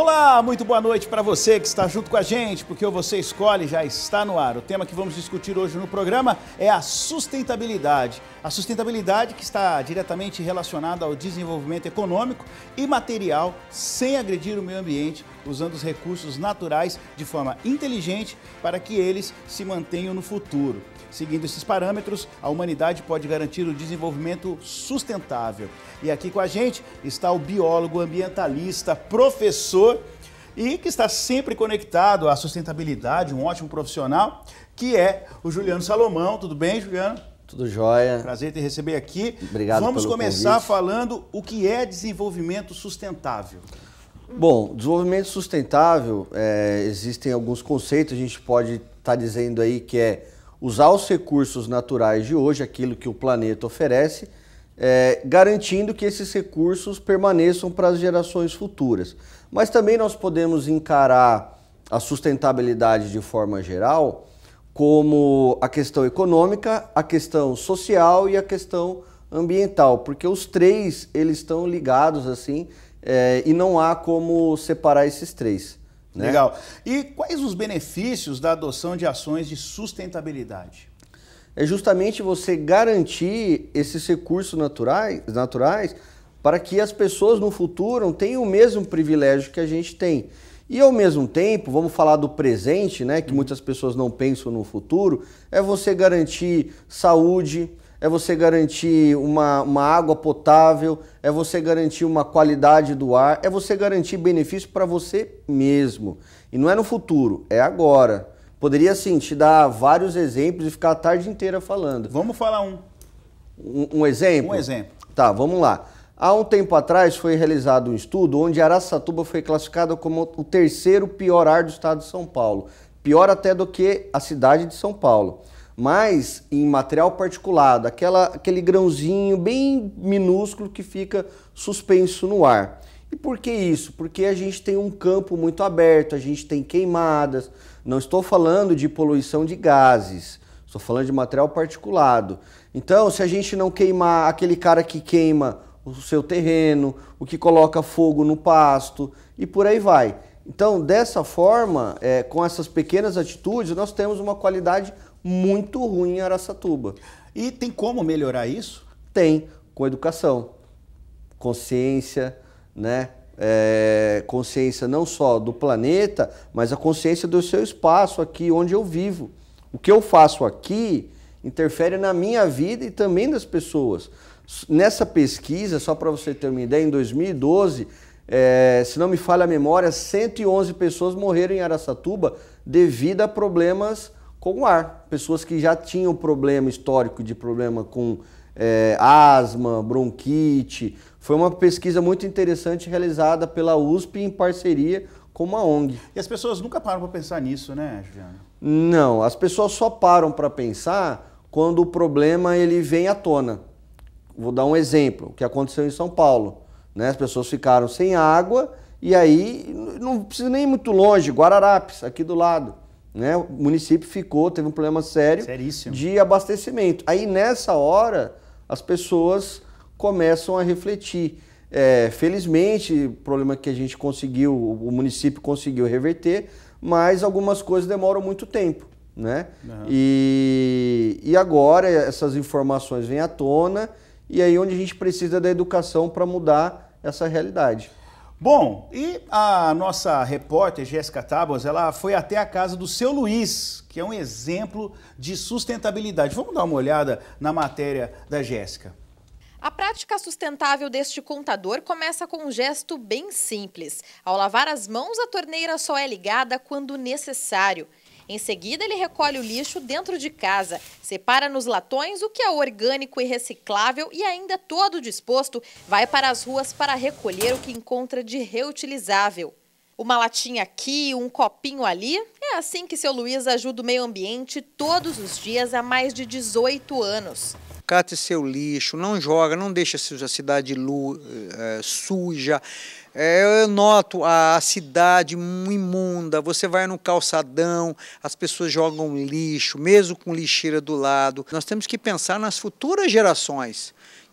Olá, muito boa noite para você que está junto com a gente, porque o Você Escolhe já está no ar. O tema que vamos discutir hoje no programa é a sustentabilidade. A sustentabilidade que está diretamente relacionada ao desenvolvimento econômico e material sem agredir o meio ambiente, usando os recursos naturais de forma inteligente para que eles se mantenham no futuro. Seguindo esses parâmetros, a humanidade pode garantir o desenvolvimento sustentável. E aqui com a gente está o biólogo ambientalista, professor e que está sempre conectado à sustentabilidade, um ótimo profissional, que é o Juliano Salomão. Tudo bem, Juliano? Tudo jóia. Prazer te receber aqui. Obrigado Vamos começar convite. falando o que é desenvolvimento sustentável. Bom, desenvolvimento sustentável, é, existem alguns conceitos, a gente pode estar tá dizendo aí que é usar os recursos naturais de hoje, aquilo que o planeta oferece, é, garantindo que esses recursos permaneçam para as gerações futuras. Mas também nós podemos encarar a sustentabilidade de forma geral como a questão econômica, a questão social e a questão ambiental, porque os três eles estão ligados assim é, e não há como separar esses três. Né? Legal. E quais os benefícios da adoção de ações de sustentabilidade? É justamente você garantir esses recursos naturais, naturais para que as pessoas no futuro tenham o mesmo privilégio que a gente tem. E ao mesmo tempo, vamos falar do presente, né, que uhum. muitas pessoas não pensam no futuro, é você garantir saúde, é você garantir uma, uma água potável, é você garantir uma qualidade do ar, é você garantir benefício para você mesmo. E não é no futuro, é agora. Poderia sim te dar vários exemplos e ficar a tarde inteira falando. Vamos falar um. Um, um exemplo? Um exemplo. Tá, vamos lá. Há um tempo atrás foi realizado um estudo onde Araçatuba foi classificada como o terceiro pior ar do estado de São Paulo. Pior até do que a cidade de São Paulo mas em material particulado, aquela, aquele grãozinho bem minúsculo que fica suspenso no ar. E por que isso? Porque a gente tem um campo muito aberto, a gente tem queimadas. Não estou falando de poluição de gases, estou falando de material particulado. Então, se a gente não queimar aquele cara que queima o seu terreno, o que coloca fogo no pasto e por aí vai. Então, dessa forma, é, com essas pequenas atitudes, nós temos uma qualidade muito ruim em Araçatuba. E tem como melhorar isso? Tem, com educação, consciência, né? É, consciência não só do planeta, mas a consciência do seu espaço aqui onde eu vivo. O que eu faço aqui interfere na minha vida e também das pessoas. Nessa pesquisa, só para você ter uma ideia, em 2012, é, se não me falha a memória, 111 pessoas morreram em Araçatuba devido a problemas com o ar. Pessoas que já tinham problema histórico de problema com é, asma, bronquite. Foi uma pesquisa muito interessante realizada pela USP em parceria com uma ONG. E as pessoas nunca param para pensar nisso, né, Juliana? Não, as pessoas só param para pensar quando o problema ele vem à tona. Vou dar um exemplo, o que aconteceu em São Paulo. Né? As pessoas ficaram sem água e aí, não precisa nem ir muito longe, Guararapes, aqui do lado. Né? O município ficou, teve um problema sério Seríssimo. de abastecimento. Aí nessa hora as pessoas começam a refletir. É, felizmente, problema que a gente conseguiu, o município conseguiu reverter, mas algumas coisas demoram muito tempo. Né? Uhum. E, e agora essas informações vêm à tona e aí onde a gente precisa da educação para mudar essa realidade. Bom, e a nossa repórter Jéssica Tábuas, ela foi até a casa do seu Luiz, que é um exemplo de sustentabilidade. Vamos dar uma olhada na matéria da Jéssica. A prática sustentável deste contador começa com um gesto bem simples. Ao lavar as mãos, a torneira só é ligada quando necessário. Em seguida, ele recolhe o lixo dentro de casa, separa nos latões o que é orgânico e reciclável e ainda todo disposto vai para as ruas para recolher o que encontra de reutilizável. Uma latinha aqui, um copinho ali. É assim que seu Luiz ajuda o meio ambiente todos os dias há mais de 18 anos cate seu lixo, não joga, não deixa a cidade lu, é, suja. É, eu noto a, a cidade imunda, você vai no calçadão, as pessoas jogam lixo, mesmo com lixeira do lado. Nós temos que pensar nas futuras gerações.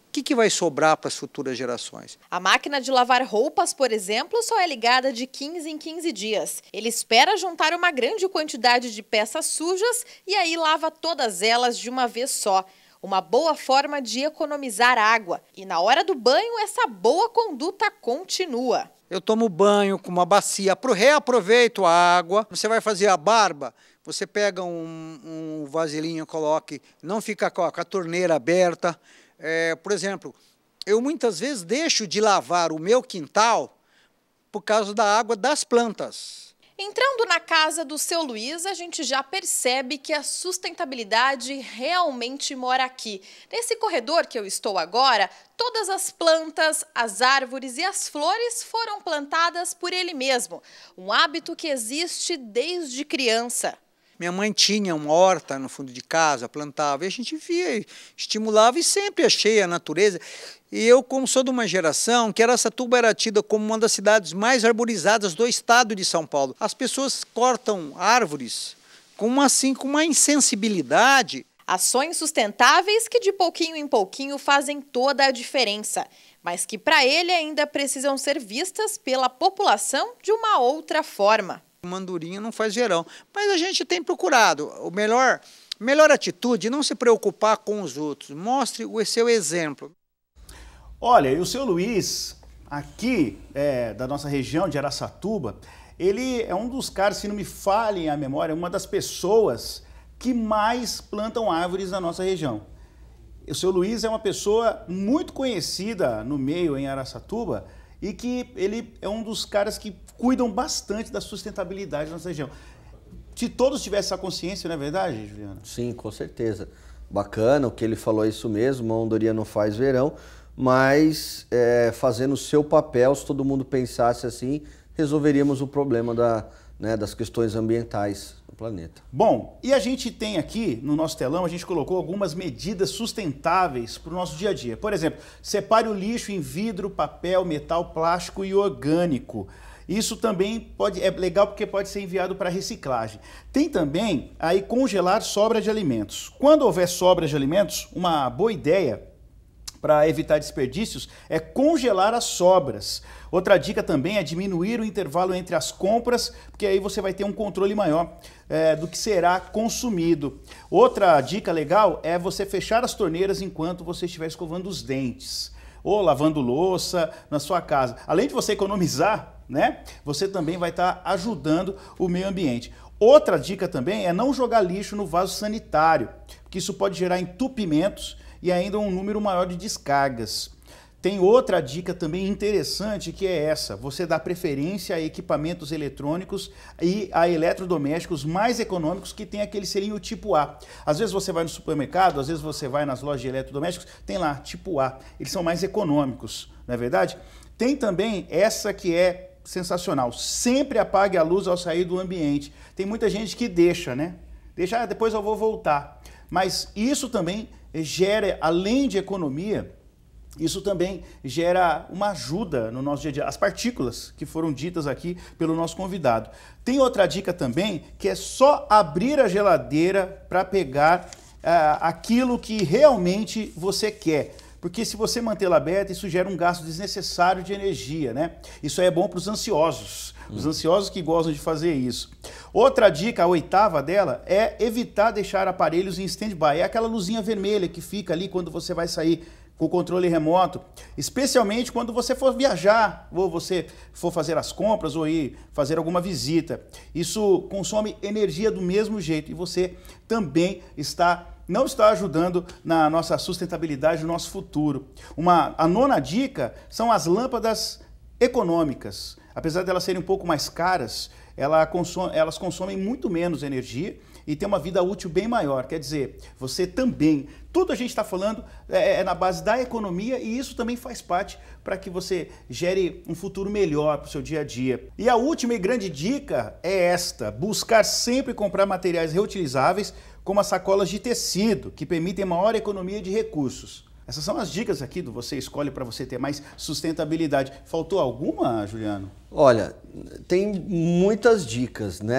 O que, que vai sobrar para as futuras gerações? A máquina de lavar roupas, por exemplo, só é ligada de 15 em 15 dias. Ele espera juntar uma grande quantidade de peças sujas e aí lava todas elas de uma vez só uma boa forma de economizar água. E na hora do banho, essa boa conduta continua. Eu tomo banho com uma bacia, reaproveito a água. Você vai fazer a barba, você pega um, um vasilhinho, coloque, não fica com a, torneira aberta. É, por exemplo, eu muitas vezes deixo de lavar o meu quintal por causa da água das plantas. Entrando na casa do seu Luiz, a gente já percebe que a sustentabilidade realmente mora aqui. Nesse corredor que eu estou agora, todas as plantas, as árvores e as flores foram plantadas por ele mesmo. Um hábito que existe desde criança. Minha mãe tinha uma horta no fundo de casa, plantava, e a gente via, estimulava e sempre achei a natureza. E eu, como sou de uma geração que Araçatuba era tida como uma das cidades mais arborizadas do estado de São Paulo. As pessoas cortam árvores com uma, assim, com uma insensibilidade. Ações sustentáveis que de pouquinho em pouquinho fazem toda a diferença, mas que para ele ainda precisam ser vistas pela população de uma outra forma mandurinha não faz verão. Mas a gente tem procurado. O melhor, melhor atitude não se preocupar com os outros. Mostre o seu exemplo. Olha, e o seu Luiz, aqui é, da nossa região de Araçatuba, ele é um dos caras, se não me falhem a memória, uma das pessoas que mais plantam árvores na nossa região. O seu Luiz é uma pessoa muito conhecida no meio em Araçatuba e que ele é um dos caras que cuidam bastante da sustentabilidade da nossa região. Se todos tivessem essa consciência, não é verdade, Juliana? Sim, com certeza. Bacana, o que ele falou é isso mesmo, a Hondoria não faz verão, mas é, fazendo o seu papel, se todo mundo pensasse assim, resolveríamos o problema da, né, das questões ambientais do planeta. Bom, e a gente tem aqui no nosso telão, a gente colocou algumas medidas sustentáveis para o nosso dia a dia. Por exemplo, separe o lixo em vidro, papel, metal, plástico e orgânico. Isso também pode, é legal porque pode ser enviado para reciclagem. Tem também aí congelar sobra de alimentos. Quando houver sobra de alimentos, uma boa ideia para evitar desperdícios é congelar as sobras. Outra dica também é diminuir o intervalo entre as compras, porque aí você vai ter um controle maior é, do que será consumido. Outra dica legal é você fechar as torneiras enquanto você estiver escovando os dentes ou lavando louça na sua casa. Além de você economizar, né? Você também vai estar tá ajudando o meio ambiente. Outra dica também é não jogar lixo no vaso sanitário, porque isso pode gerar entupimentos e ainda um número maior de descargas. Tem outra dica também interessante que é essa: você dá preferência a equipamentos eletrônicos e a eletrodomésticos mais econômicos que tem aquele selinho tipo A. Às vezes você vai no supermercado, às vezes você vai nas lojas de eletrodomésticos, tem lá tipo A. Eles são mais econômicos, não é verdade? Tem também essa que é sensacional. Sempre apague a luz ao sair do ambiente. Tem muita gente que deixa, né? Deixa, ah, depois eu vou voltar. Mas isso também gera, além de economia, isso também gera uma ajuda no nosso dia a dia. As partículas que foram ditas aqui pelo nosso convidado. Tem outra dica também, que é só abrir a geladeira para pegar ah, aquilo que realmente você quer porque se você mantê-la aberta, isso gera um gasto desnecessário de energia, né? Isso é bom para os ansiosos, os hum. ansiosos que gostam de fazer isso. Outra dica, a oitava dela, é evitar deixar aparelhos em stand-by. É aquela luzinha vermelha que fica ali quando você vai sair com o controle remoto, especialmente quando você for viajar, ou você for fazer as compras, ou ir fazer alguma visita. Isso consome energia do mesmo jeito e você também está não está ajudando na nossa sustentabilidade, no nosso futuro. Uma, a nona dica são as lâmpadas econômicas. Apesar de elas serem um pouco mais caras, ela consome, elas consomem muito menos energia e tem uma vida útil bem maior. Quer dizer, você também. Tudo a gente está falando é, é, é, na base da economia e isso também faz parte para que você gere um futuro melhor para o seu dia a dia. E a última e grande dica é esta: buscar sempre comprar materiais reutilizáveis como as sacolas de tecido, que permitem maior economia de recursos. Essas são as dicas aqui do Você Escolhe para você ter mais sustentabilidade. Faltou alguma, Juliano? Olha, tem muitas dicas, né?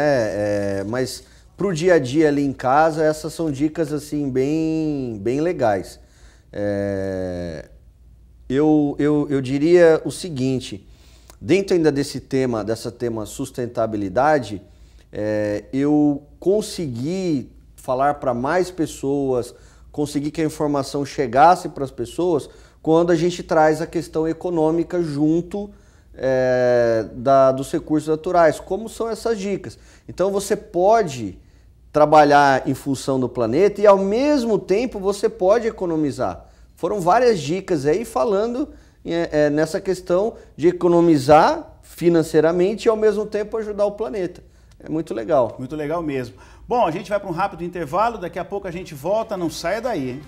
É, mas para o dia a dia ali em casa, essas são dicas assim bem, bem legais. É, eu, eu, eu diria o seguinte, dentro ainda desse tema, dessa tema sustentabilidade, é, eu consegui falar para mais pessoas, conseguir que a informação chegasse para as pessoas, quando a gente traz a questão econômica junto é, da, dos recursos naturais. Como são essas dicas? Então você pode trabalhar em função do planeta e ao mesmo tempo você pode economizar. Foram várias dicas aí falando é, é nessa questão de economizar financeiramente e ao mesmo tempo ajudar o planeta. É muito legal. Muito legal mesmo. Bom, a gente vai para um rápido intervalo, daqui a pouco a gente volta, não saia daí, hein?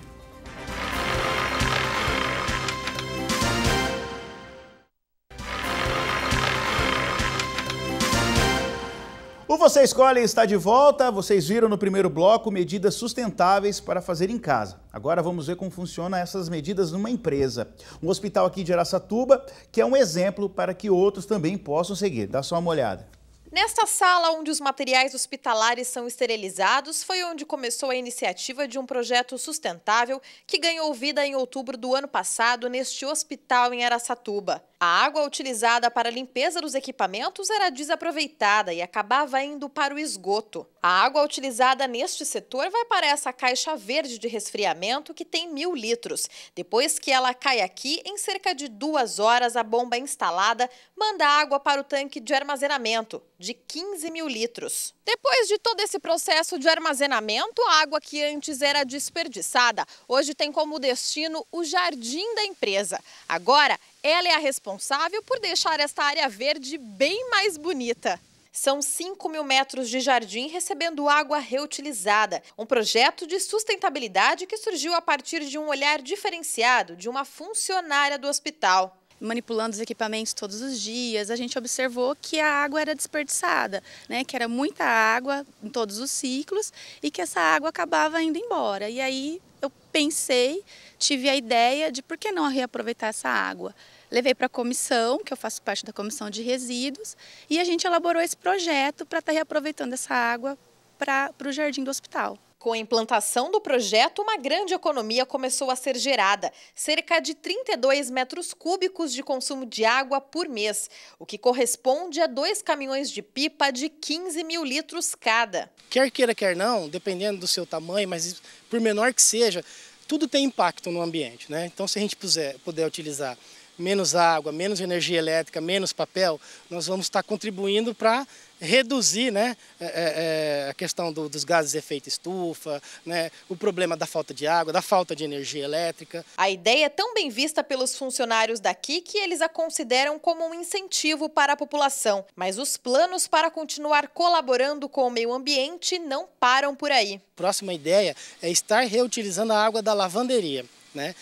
O Você Escolhe está de volta. Vocês viram no primeiro bloco medidas sustentáveis para fazer em casa. Agora vamos ver como funcionam essas medidas numa empresa. Um hospital aqui de Araçatuba, que é um exemplo para que outros também possam seguir. Dá só uma olhada. Nesta sala, onde os materiais hospitalares são esterilizados, foi onde começou a iniciativa de um projeto sustentável que ganhou vida em outubro do ano passado neste hospital em Araçatuba. A água utilizada para a limpeza dos equipamentos era desaproveitada e acabava indo para o esgoto. A água utilizada neste setor vai para essa caixa verde de resfriamento que tem mil litros. Depois que ela cai aqui, em cerca de duas horas, a bomba instalada manda água para o tanque de armazenamento, de 15 mil litros. Depois de todo esse processo de armazenamento, a água que antes era desperdiçada, hoje tem como destino o jardim da empresa. Agora, ela é a responsável por deixar esta área verde bem mais bonita. São 5 mil metros de jardim recebendo água reutilizada, um projeto de sustentabilidade que surgiu a partir de um olhar diferenciado de uma funcionária do hospital manipulando os equipamentos todos os dias, a gente observou que a água era desperdiçada, né? que era muita água em todos os ciclos e que essa água acabava indo embora. E aí eu pensei, tive a ideia de por que não reaproveitar essa água? levei para a comissão, que eu faço parte da comissão de resíduos, e a gente elaborou esse projeto para estar tá reaproveitando essa água para o jardim do hospital. Com a implantação do projeto, uma grande economia começou a ser gerada, cerca de 32 metros cúbicos de consumo de água por mês, o que corresponde a dois caminhões de pipa de 15 mil litros cada. Quer queira, quer não, dependendo do seu tamanho, mas por menor que seja, tudo tem impacto no ambiente. Né? Então, se a gente puser, puder utilizar menos água, menos energia elétrica, menos papel, nós vamos estar contribuindo para reduzir né, é, é, é, a questão do, dos gases de efeito estufa, né, o problema da falta de água, da falta de energia elétrica. A ideia é tão bem vista pelos funcionários daqui que eles a consideram como um incentivo para a população. Mas os planos para continuar colaborando com o meio ambiente não param por aí. Próxima ideia é estar reutilizando a água da lavanderia. Né?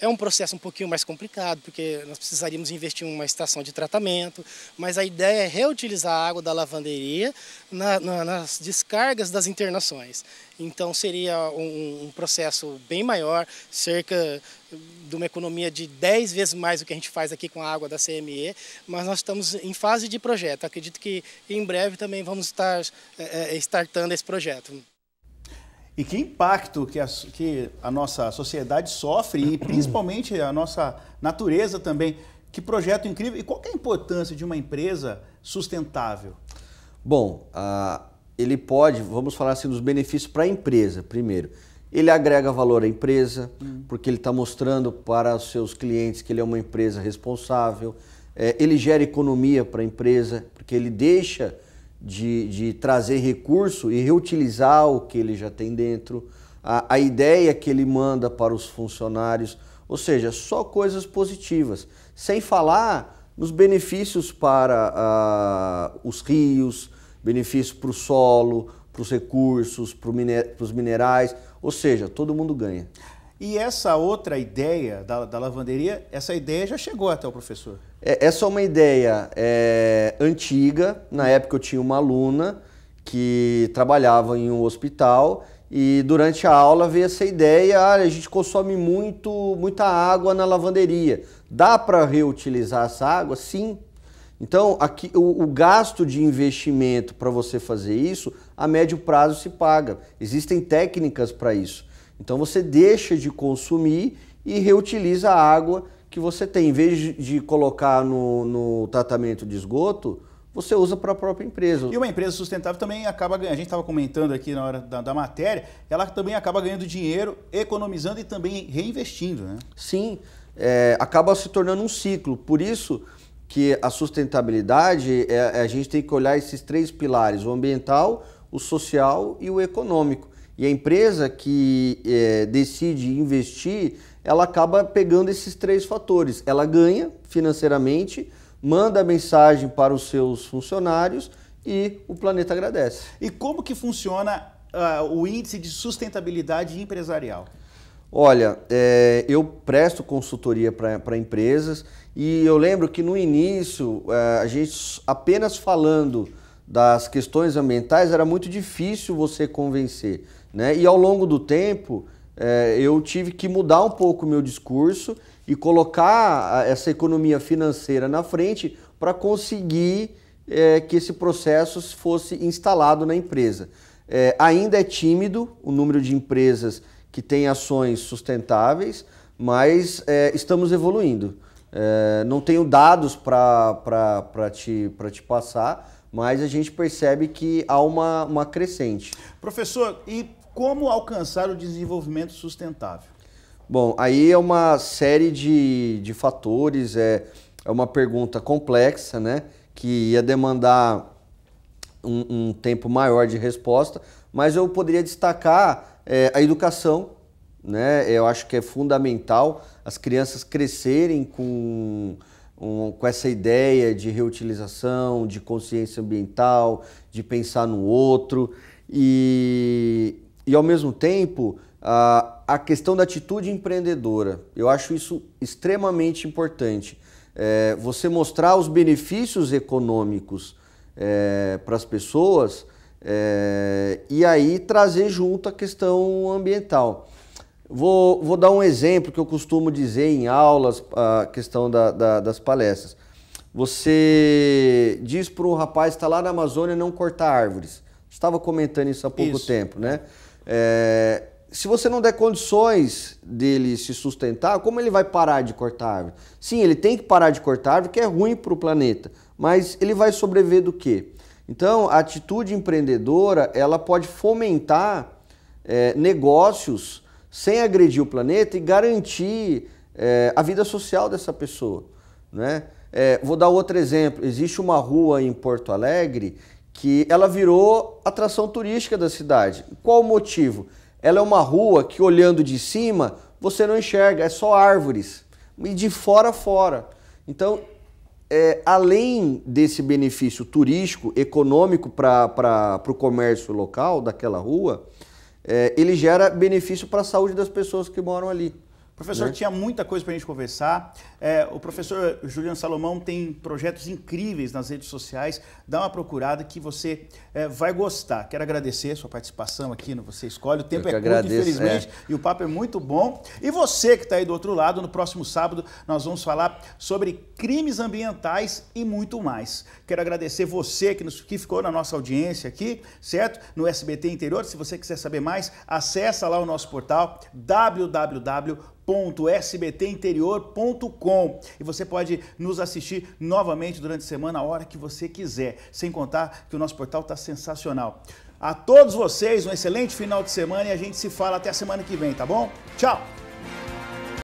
É um processo um pouquinho mais complicado, porque nós precisaríamos investir em uma estação de tratamento, mas a ideia é reutilizar a água da lavanderia na, na, nas descargas das internações. Então seria um, um, processo bem maior, cerca de uma economia de 10 vezes mais do que a gente faz aqui com a água da CME, mas nós estamos em fase de projeto. Acredito que em breve também vamos estar é, é startando esse projeto e que impacto que a, que a nossa sociedade sofre e principalmente a nossa natureza também. Que projeto incrível! E qual é a importância de uma empresa sustentável? Bom, uh, ele pode, vamos falar assim, dos benefícios para a empresa, primeiro. Ele agrega valor à empresa, uhum. porque ele está mostrando para os seus clientes que ele é uma empresa responsável. É, ele gera economia para a empresa, porque ele deixa de, de trazer recurso e reutilizar o que ele já tem dentro, a, a ideia que ele manda para os funcionários, ou seja, só coisas positivas, sem falar nos benefícios para os rios, benefícios para o solo, para os recursos, para os minerais, ou seja, todo mundo ganha. E essa outra ideia da, da lavanderia, essa ideia já chegou até o professor? É, essa é uma ideia é, antiga. Na época eu tinha uma aluna que trabalhava em um hospital e durante a aula veio essa ideia, ah, a gente consome muito, muita água na lavanderia. Dá para reutilizar essa água? Sim. Então, aqui, o, o gasto de investimento para você fazer isso, a médio prazo se paga. Existem técnicas para isso. Então você deixa de consumir e reutiliza a água que você tem. Em vez de colocar no, no tratamento de esgoto, você usa para a própria empresa. E uma empresa sustentável também acaba ganhando. A gente estava comentando aqui na hora da, da, matéria, ela também acaba ganhando dinheiro, economizando e também reinvestindo, né? Sim, é, acaba se tornando um ciclo. Por isso que a sustentabilidade, é, é a gente tem que olhar esses três pilares: o ambiental, o social e o econômico. E a empresa que é, decide investir, ela acaba pegando esses três fatores. Ela ganha financeiramente, manda mensagem para os seus funcionários e o planeta agradece. E como que funciona uh, o índice de sustentabilidade empresarial? Olha, é, eu presto consultoria para empresas e eu lembro que no início é, a gente apenas falando das questões ambientais era muito difícil você convencer. Né? E ao longo do tempo, é, eu tive que mudar um pouco o meu discurso e colocar ah, essa economia financeira na frente para conseguir é, que esse processo fosse instalado na empresa. É, ainda é tímido o número de empresas que têm ações sustentáveis, mas estamos evoluindo. não tenho dados para te, te passar, mas a gente percebe que há uma, uma crescente. Professor, e como alcançar o desenvolvimento sustentável? Bom, aí é uma série de, de fatores, é, é uma pergunta complexa, né? Que ia demandar um, um tempo maior de resposta, mas eu poderia destacar é, a educação, né? Eu acho que é fundamental as crianças crescerem com, um, com essa ideia de reutilização, de consciência ambiental, de pensar no outro. E, e ao mesmo tempo a, a questão da atitude empreendedora. Eu acho isso extremamente importante. É, você mostrar os benefícios econômicos é, para as pessoas é, e aí trazer junto a questão ambiental. Vou, vou dar um exemplo que eu costumo dizer em aulas, a questão da, da, das palestras. Você diz para um rapaz que está lá na Amazônia não cortar árvores. Estava comentando isso há pouco isso. tempo, né? É, se você não der condições dele se sustentar, como ele vai parar de cortar árvore? Sim, ele tem que parar de cortar árvore, que é ruim para o planeta, mas ele vai sobreviver do quê? Então, a atitude empreendedora ela pode fomentar é, negócios sem agredir o planeta e garantir é, a vida social dessa pessoa, né? É, vou dar outro exemplo. Existe uma rua em Porto Alegre que ela virou atração turística da cidade. Qual o motivo? Ela é uma rua que olhando de cima você não enxerga, é só árvores e de fora a fora. Então, é, além desse benefício turístico, econômico para o comércio local daquela rua, é, ele gera benefício para a saúde das pessoas que moram ali. Professor, né? tinha muita coisa para a gente conversar. É, o professor Juliano Salomão tem projetos incríveis nas redes sociais. Dá uma procurada que você é, vai gostar. Quero agradecer a sua participação aqui no Você Escolhe. O tempo é agradeço, curto, infelizmente, é. e o papo é muito bom. E você que está aí do outro lado, no próximo sábado nós vamos falar sobre crimes ambientais e muito mais. Quero agradecer você que, nos, que ficou na nossa audiência aqui, certo? No SBT Interior. Se você quiser saber mais, acessa lá o nosso portal www www.sbtinterior.com e você pode nos assistir novamente durante a semana, a hora que você quiser. Sem contar que o nosso portal está sensacional. A todos vocês, um excelente final de semana e a gente se fala até a semana que vem, tá bom? Tchau!